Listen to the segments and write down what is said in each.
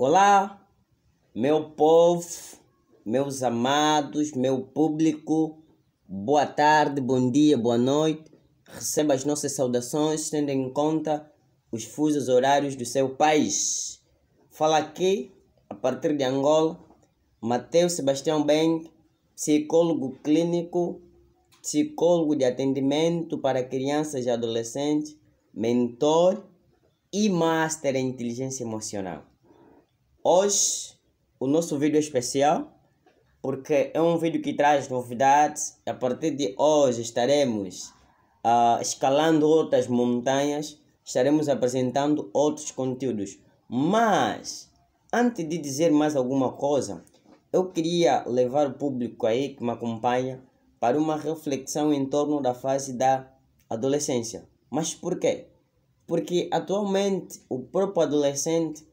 Olá, meu povo, meus amados, meu público, boa tarde, bom dia, boa noite. Receba as nossas saudações, tendo em conta os fusos horários do seu país. Fala aqui, a partir de Angola, Mateus Sebastião Beng, psicólogo clínico, psicólogo de atendimento para crianças e adolescentes, mentor e master em inteligência emocional. Hoje o nosso vídeo é especial porque é um vídeo que traz novidades. A partir de hoje estaremos uh, escalando outras montanhas, estaremos apresentando outros conteúdos. Mas antes de dizer mais alguma coisa, eu queria levar o público aí que me acompanha para uma reflexão em torno da fase da adolescência. Mas por quê? Porque atualmente o próprio adolescente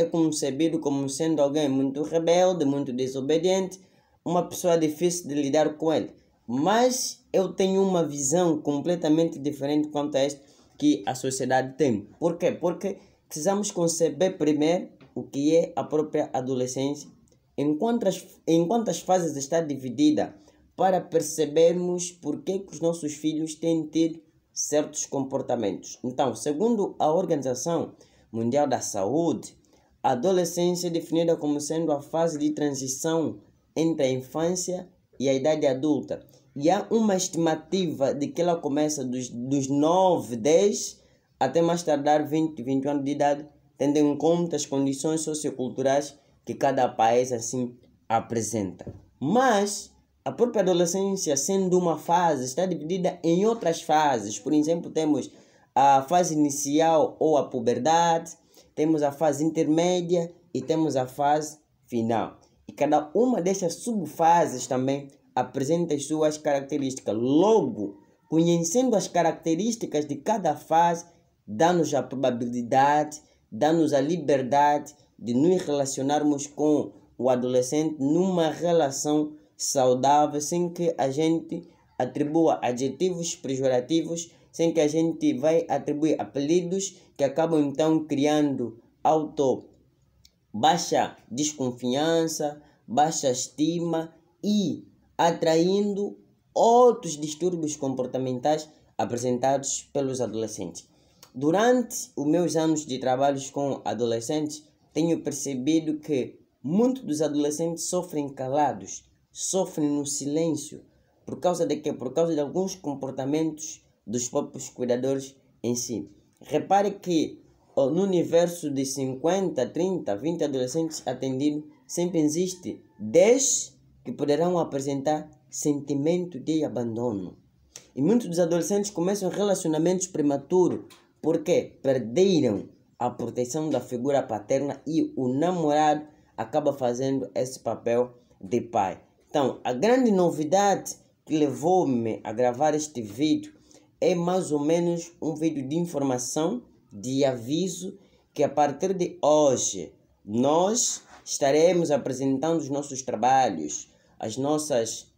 é concebido como sendo alguém muito rebelde, muito desobediente, uma pessoa difícil de lidar com ele. Mas eu tenho uma visão completamente diferente quanto a este que a sociedade tem. Por quê? Porque precisamos conceber primeiro o que é a própria adolescência, em quantas, em quantas fases está dividida, para percebermos por que, que os nossos filhos têm tido certos comportamentos. Então, segundo a Organização Mundial da Saúde, a adolescência é definida como sendo a fase de transição entre a infância e a idade adulta. E há uma estimativa de que ela começa dos, dos 9, 10 até mais tardar 20, 21 anos de idade, tendo em conta as condições socioculturais que cada país assim apresenta. Mas a própria adolescência, sendo uma fase, está dividida em outras fases. Por exemplo, temos a fase inicial ou a puberdade, temos a fase intermédia e temos a fase final. E cada uma dessas subfases também apresenta as suas características. Logo, conhecendo as características de cada fase, dá-nos a probabilidade, dá-nos a liberdade de nos relacionarmos com o adolescente numa relação saudável, sem que a gente atribua adjetivos pejorativos sem que a gente vai atribuir apelidos que acabam então criando auto baixa desconfiança, baixa estima e atraindo outros distúrbios comportamentais apresentados pelos adolescentes. Durante os meus anos de trabalhos com adolescentes, tenho percebido que muitos dos adolescentes sofrem calados, sofrem no silêncio, por causa de que por causa de alguns comportamentos dos próprios cuidadores em si. Repare que no universo de 50, 30, 20 adolescentes atendidos, sempre existe 10 que poderão apresentar sentimento de abandono. E muitos dos adolescentes começam relacionamentos prematuros porque perderam a proteção da figura paterna e o namorado acaba fazendo esse papel de pai. Então, a grande novidade que levou-me a gravar este vídeo é mais ou menos um vídeo de informação, de aviso, que a partir de hoje nós estaremos apresentando os nossos trabalhos, as nossas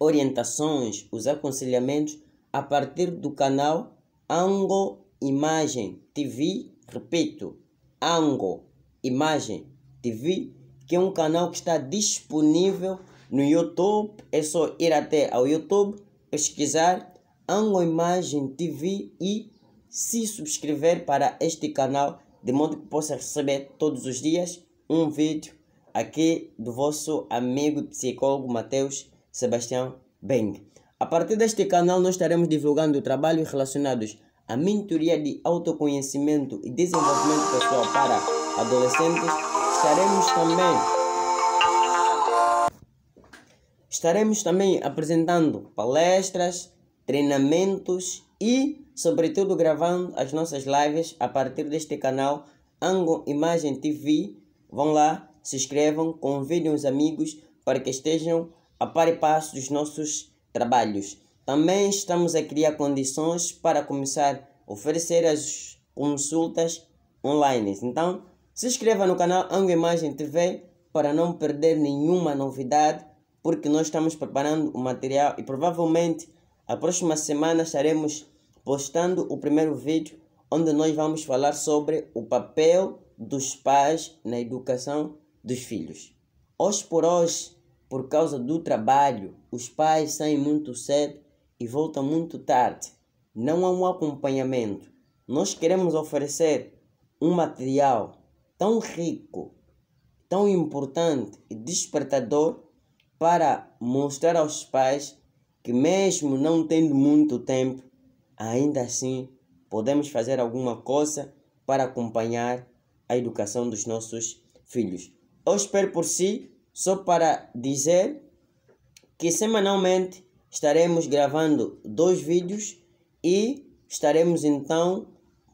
orientações, os aconselhamentos a partir do canal Ango Imagem TV, repito, Ango Imagem TV, que é um canal que está disponível no YouTube. É só ir até ao YouTube, pesquisar Angloimagem TV e se subscrever para este canal, de modo que possa receber todos os dias um vídeo aqui do vosso amigo psicólogo Mateus Sebastião Beng. A partir deste canal, nós estaremos divulgando trabalhos relacionados à mentoria de autoconhecimento e desenvolvimento pessoal para adolescentes. Estaremos também estaremos também apresentando palestras, treinamentos e, sobretudo, gravando as nossas lives a partir deste canal Ango Imagem TV. Vão lá, se inscrevam, convidem os amigos para que estejam a par e passo dos nossos trabalhos. Também estamos a criar condições para começar a oferecer as consultas online. Então, se inscreva no canal Ango Imagem TV para não perder nenhuma novidade, porque nós estamos preparando o material e provavelmente a próxima semana estaremos postando o primeiro vídeo onde nós vamos falar sobre o papel dos pais na educação dos filhos. Hoje por hoje, por causa do trabalho, os pais saem muito cedo e voltam muito tarde. Não há um acompanhamento. Nós queremos oferecer um material tão rico, tão importante e despertador para mostrar aos pais que mesmo não tendo muito tempo, ainda assim podemos fazer alguma coisa para acompanhar a educação dos nossos filhos. Eu espero por si, só para dizer que semanalmente estaremos gravando dois vídeos e estaremos então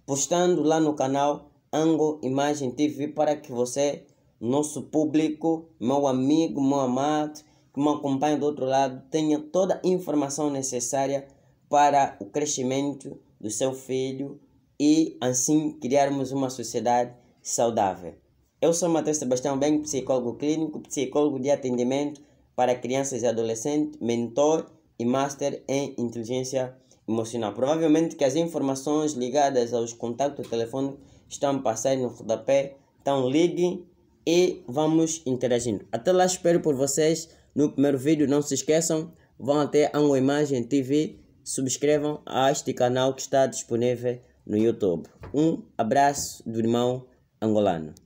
postando lá no canal Ango Imagem TV para que você, nosso público, meu amigo, meu amado, que me acompanha do outro lado tenha toda a informação necessária para o crescimento do seu filho e assim criarmos uma sociedade saudável. Eu sou Matheus Sebastião Bem, psicólogo clínico, psicólogo de atendimento para crianças e adolescentes, mentor e master em inteligência emocional. Provavelmente que as informações ligadas aos contatos telefônicos estão passando no rodapé, então ligue e vamos interagindo. Até lá espero por vocês no primeiro vídeo. Não se esqueçam, vão até Ango Imagem TV, subscrevam a este canal que está disponível no YouTube. Um abraço do irmão angolano.